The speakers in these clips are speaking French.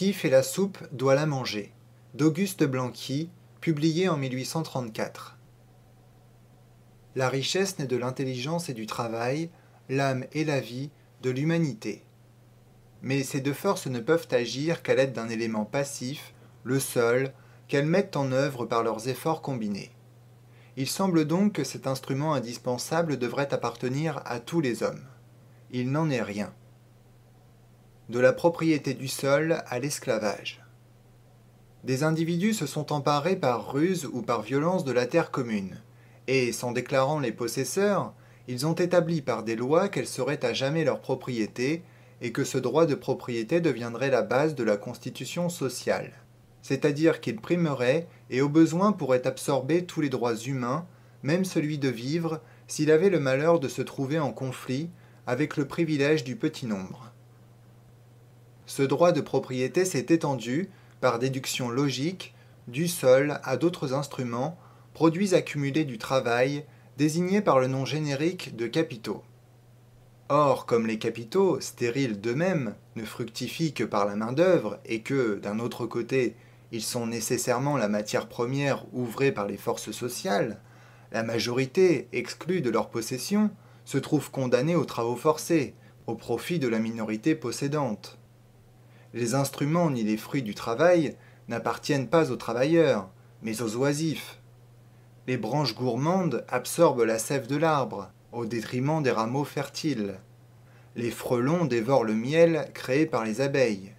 Qui fait la soupe doit la manger d'Auguste Blanqui, publié en 1834. La richesse n'est de l'intelligence et du travail, l'âme et la vie de l'humanité. Mais ces deux forces ne peuvent agir qu'à l'aide d'un élément passif, le seul, qu'elles mettent en œuvre par leurs efforts combinés. Il semble donc que cet instrument indispensable devrait appartenir à tous les hommes. Il n'en est rien de la propriété du sol à l'esclavage. Des individus se sont emparés par ruse ou par violence de la terre commune, et, s'en déclarant les possesseurs, ils ont établi par des lois qu'elle serait à jamais leur propriété, et que ce droit de propriété deviendrait la base de la constitution sociale, c'est-à-dire qu'il primerait et au besoin pourrait absorber tous les droits humains, même celui de vivre, s'il avait le malheur de se trouver en conflit avec le privilège du petit nombre ce droit de propriété s'est étendu, par déduction logique, du sol à d'autres instruments, produits accumulés du travail, désignés par le nom générique de capitaux. Or, comme les capitaux, stériles d'eux-mêmes, ne fructifient que par la main-d'œuvre et que, d'un autre côté, ils sont nécessairement la matière première ouvrée par les forces sociales, la majorité, exclue de leur possession, se trouve condamnée aux travaux forcés, au profit de la minorité possédante les instruments ni les fruits du travail n'appartiennent pas aux travailleurs, mais aux oisifs. Les branches gourmandes absorbent la sève de l'arbre, au détriment des rameaux fertiles. Les frelons dévorent le miel créé par les abeilles.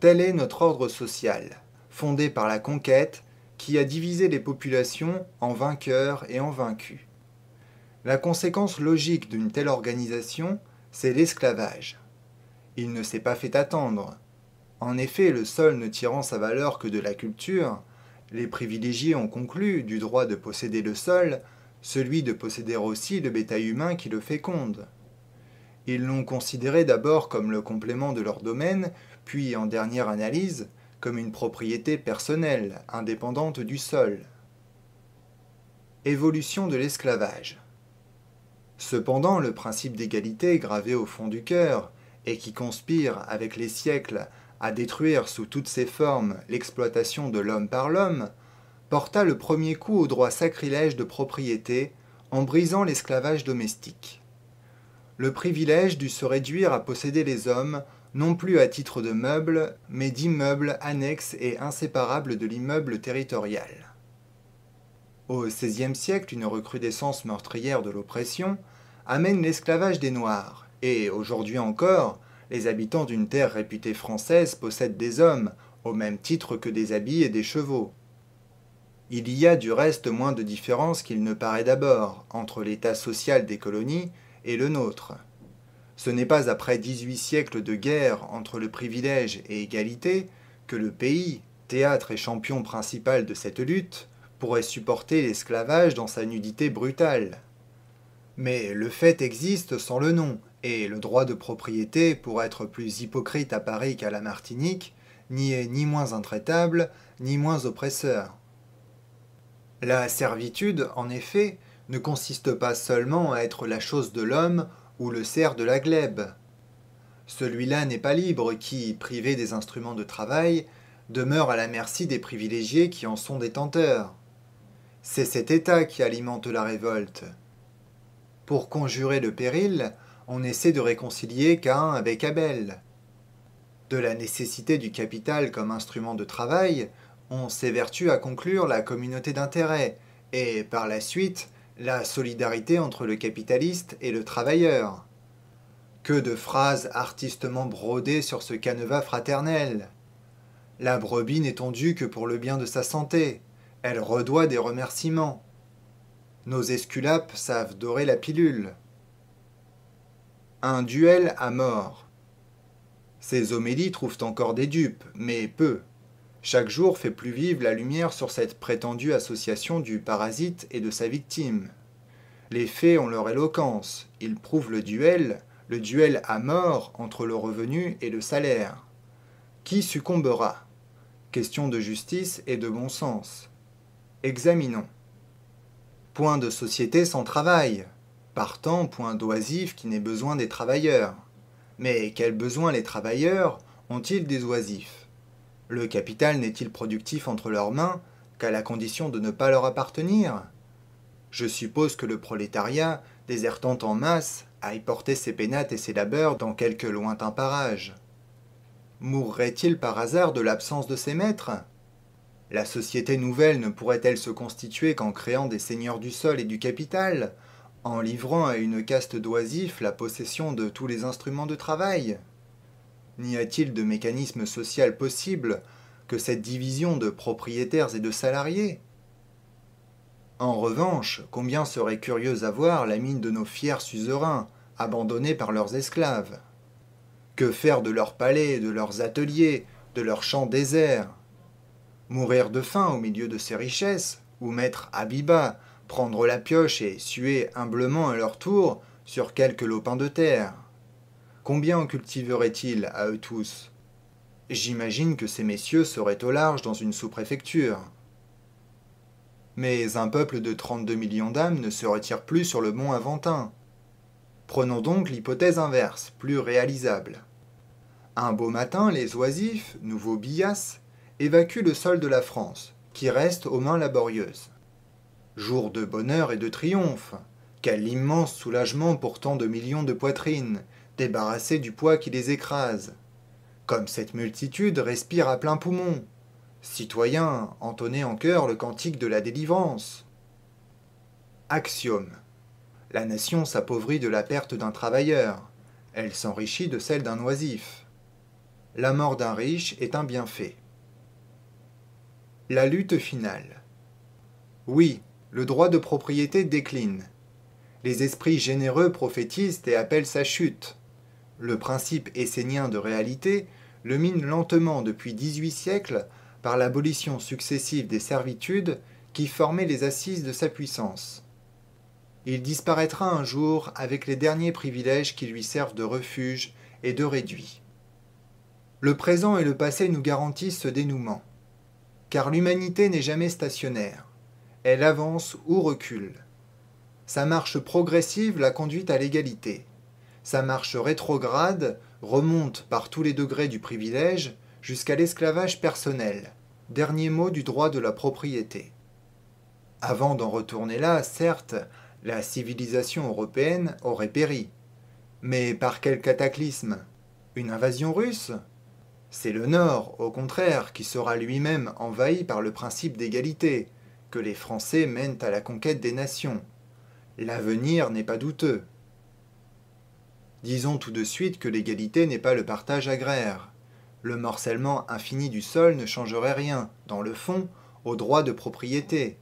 Tel est notre ordre social, fondé par la conquête, qui a divisé les populations en vainqueurs et en vaincus. La conséquence logique d'une telle organisation, c'est l'esclavage il ne s'est pas fait attendre. En effet, le sol ne tirant sa valeur que de la culture, les privilégiés ont conclu du droit de posséder le sol, celui de posséder aussi le bétail humain qui le féconde. Ils l'ont considéré d'abord comme le complément de leur domaine, puis en dernière analyse, comme une propriété personnelle, indépendante du sol. Évolution de l'esclavage. Cependant, le principe d'égalité gravé au fond du cœur, et qui conspire avec les siècles à détruire sous toutes ses formes l'exploitation de l'homme par l'homme, porta le premier coup au droit sacrilège de propriété en brisant l'esclavage domestique. Le privilège dut se réduire à posséder les hommes non plus à titre de meubles, mais d'immeubles annexes et inséparables de l'immeuble territorial. Au XVIe siècle, une recrudescence meurtrière de l'oppression amène l'esclavage des Noirs, et aujourd'hui encore, les habitants d'une terre réputée française possèdent des hommes, au même titre que des habits et des chevaux. Il y a du reste moins de différence qu'il ne paraît d'abord entre l'état social des colonies et le nôtre. Ce n'est pas après 18 siècles de guerre entre le privilège et égalité que le pays, théâtre et champion principal de cette lutte, pourrait supporter l'esclavage dans sa nudité brutale. Mais le fait existe sans le nom, et le droit de propriété, pour être plus hypocrite à Paris qu'à la Martinique, n'y est ni moins intraitable, ni moins oppresseur. La servitude, en effet, ne consiste pas seulement à être la chose de l'homme ou le cerf de la glèbe. Celui-là n'est pas libre qui, privé des instruments de travail, demeure à la merci des privilégiés qui en sont détenteurs. C'est cet état qui alimente la révolte. Pour conjurer le péril, on essaie de réconcilier Cain avec Abel. De la nécessité du capital comme instrument de travail, on s'évertue à conclure la communauté d'intérêts et par la suite, la solidarité entre le capitaliste et le travailleur. Que de phrases artistement brodées sur ce canevas fraternel. La brebis n'est tendue que pour le bien de sa santé. Elle redoit des remerciements. Nos esculapes savent dorer la pilule. Un duel à mort. Ces homélies trouvent encore des dupes, mais peu. Chaque jour fait plus vive la lumière sur cette prétendue association du parasite et de sa victime. Les faits ont leur éloquence, ils prouvent le duel, le duel à mort entre le revenu et le salaire. Qui succombera Question de justice et de bon sens. Examinons. Point de société sans travail partant point d'oisif qui n'ait besoin des travailleurs. Mais quels besoins les travailleurs ont-ils des oisifs Le capital n'est-il productif entre leurs mains qu'à la condition de ne pas leur appartenir Je suppose que le prolétariat, désertant en masse, aille porter ses pénates et ses labeurs dans quelque lointain parage. Mourrait-il par hasard de l'absence de ses maîtres La société nouvelle ne pourrait-elle se constituer qu'en créant des seigneurs du sol et du capital, en livrant à une caste d'oisifs la possession de tous les instruments de travail N'y a-t-il de mécanisme social possible que cette division de propriétaires et de salariés En revanche, combien serait curieux à voir la mine de nos fiers suzerains, abandonnés par leurs esclaves Que faire de leurs palais, de leurs ateliers, de leurs champs déserts Mourir de faim au milieu de ces richesses, ou mettre à prendre la pioche et suer humblement à leur tour sur quelques lopins de terre. Combien en cultiveraient-ils à eux tous J'imagine que ces messieurs seraient au large dans une sous-préfecture. Mais un peuple de 32 millions d'âmes ne se retire plus sur le mont Aventin. Prenons donc l'hypothèse inverse, plus réalisable. Un beau matin, les oisifs, nouveaux billas, évacuent le sol de la France, qui reste aux mains laborieuses jour de bonheur et de triomphe. Quel immense soulagement pour tant de millions de poitrines, débarrassées du poids qui les écrase. Comme cette multitude respire à plein poumon. Citoyens, entonnez en chœur le cantique de la délivrance. Axiome. La nation s'appauvrit de la perte d'un travailleur. Elle s'enrichit de celle d'un oisif. La mort d'un riche est un bienfait. La lutte finale. Oui, le droit de propriété décline. Les esprits généreux prophétisent et appellent sa chute. Le principe essénien de réalité le mine lentement depuis 18 siècles par l'abolition successive des servitudes qui formaient les assises de sa puissance. Il disparaîtra un jour avec les derniers privilèges qui lui servent de refuge et de réduit. Le présent et le passé nous garantissent ce dénouement, car l'humanité n'est jamais stationnaire elle avance ou recule. Sa marche progressive la conduit à l'égalité. Sa marche rétrograde remonte par tous les degrés du privilège jusqu'à l'esclavage personnel, dernier mot du droit de la propriété. Avant d'en retourner là, certes, la civilisation européenne aurait péri. Mais par quel cataclysme Une invasion russe C'est le Nord, au contraire, qui sera lui-même envahi par le principe d'égalité, que les Français mènent à la conquête des nations. L'avenir n'est pas douteux. Disons tout de suite que l'égalité n'est pas le partage agraire. Le morcellement infini du sol ne changerait rien, dans le fond, au droit de propriété.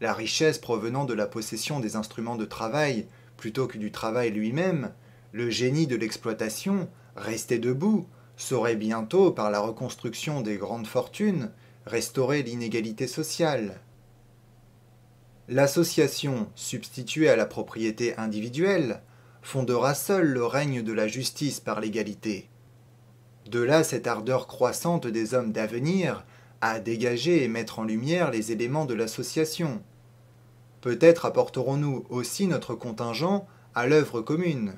La richesse provenant de la possession des instruments de travail plutôt que du travail lui-même, le génie de l'exploitation, resté debout, saurait bientôt, par la reconstruction des grandes fortunes, restaurer l'inégalité sociale. L'association, substituée à la propriété individuelle, fondera seule le règne de la justice par l'égalité. De là cette ardeur croissante des hommes d'avenir à dégager et mettre en lumière les éléments de l'association. Peut-être apporterons-nous aussi notre contingent à l'œuvre commune.